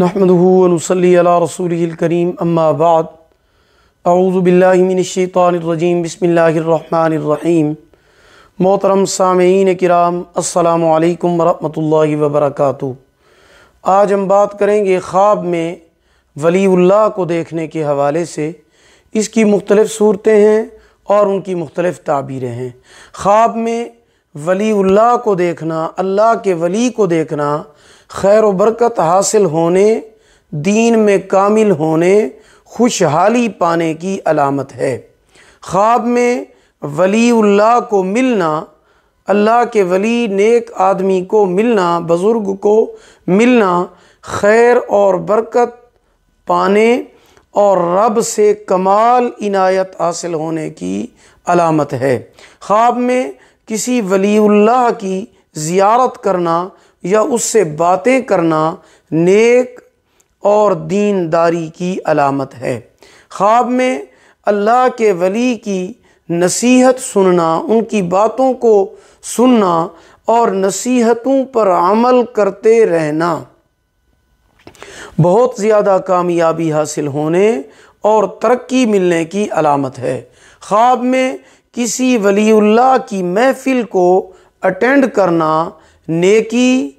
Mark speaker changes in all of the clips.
Speaker 1: نحمده ونصلي على رسوله الكريم کریم بعد آباد بالله من الشيطان الرجيم بسم اللہ الرحمن الرحیم محترم سامعین کرام السلام علیکم ورحمۃ اللہ وبرکاتہ آج ہم بات کریں گے خواب میں ولی اللہ کو دیکھنے کے حوالے سے اس کی مختلف صورتیں ہیں اور ان کی مختلف تعبیریں ہیں خواب میں ولی اللہ کو دیکھنا اللہ کے ولی کو دیکھنا خیر و برکت حاصل ہونے دین میں کامل ہونے خوشحالی پانے کی علامت ہے خواب میں ولی اللہ کو ملنا اللہ کے ولی نیک آدمی کو ملنا بزرگ کو ملنا خیر اور برکت پانے اور رب سے کمال عنایت حاصل ہونے کی علامت ہے خواب میں کسی ولی اللہ کی زیارت کرنا یا اس سے باتیں کرنا نیک اور دین داری کی علامت ہے خواب میں اللہ کے ولی کی نصیحت سننا ان کی باتوں کو سننا اور نصیحتوں پر عمل کرتے رہنا بہت زیادہ کامیابی حاصل ہونے اور ترقی ملنے کی علامت ہے خواب میں کسی ولی اللہ کی محفل کو اٹینڈ کرنا نیکی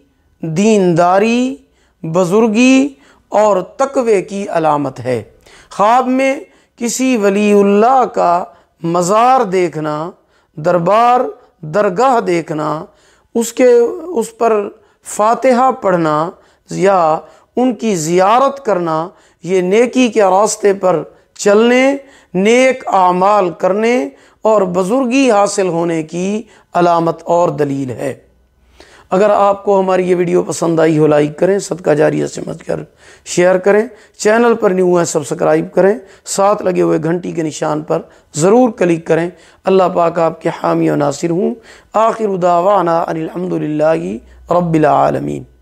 Speaker 1: دینداری بزرگی اور تقوی کی علامت ہے خواب میں کسی ولی اللہ کا مزار دیکھنا دربار درگاہ دیکھنا اس کے اس پر فاتحہ پڑھنا یا ان کی زیارت کرنا یہ نیکی کے راستے پر چلنے نیک اعمال کرنے اور بزرگی حاصل ہونے کی علامت اور دلیل ہے اگر آپ کو ہماری یہ ویڈیو پسند آئی ہو لائک کریں صدقہ جاریہ سمجھ کر شیئر کریں چینل پر نیو ہے سبسکرائب کریں ساتھ لگے ہوئے گھنٹی کے نشان پر ضرور کلک کریں اللہ پاک آپ کے حامی و ناصر ہوں آخر دعوانا الحمد الحمدللہ رب العالمین